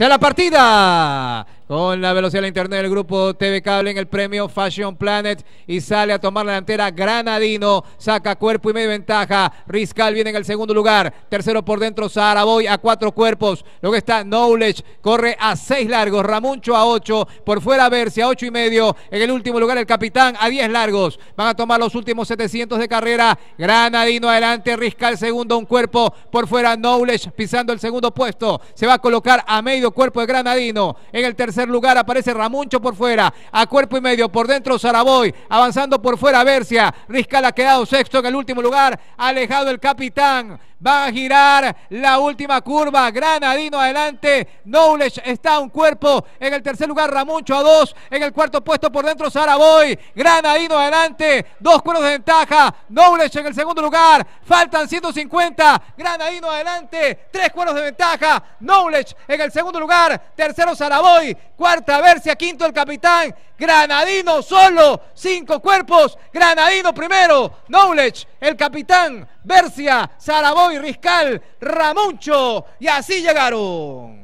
sea la partida con la velocidad de la internet del grupo TV Cable en el premio Fashion Planet y sale a tomar la delantera Granadino, saca cuerpo y medio ventaja, Riscal viene en el segundo lugar, tercero por dentro Saraboy a cuatro cuerpos, luego está Knowledge, corre a seis largos, Ramuncho a ocho, por fuera Bercia a ocho y medio, en el último lugar el capitán a diez largos, van a tomar los últimos 700 de carrera, Granadino adelante, Riscal segundo, un cuerpo por fuera Knowledge pisando el segundo puesto, se va a colocar a medio cuerpo de Granadino, en el tercer lugar aparece Ramuncho por fuera, a cuerpo y medio, por dentro Saraboy, avanzando por fuera Bercia, Riscal ha quedado sexto en el último lugar, alejado el capitán va a girar la última curva. Granadino adelante. Knowledge está a un cuerpo. En el tercer lugar, Ramuncho a dos. En el cuarto puesto por dentro, Saraboy. Granadino adelante. Dos cuernos de ventaja. Knowledge en el segundo lugar. Faltan 150. Granadino adelante. Tres cuernos de ventaja. Knowledge en el segundo lugar. Tercero, Saraboy. Cuarta, Bercia. Quinto, el capitán. Granadino solo, cinco cuerpos, Granadino primero, Knowledge, el capitán, Bercia, Saraboy, Riscal, Ramuncho, y así llegaron.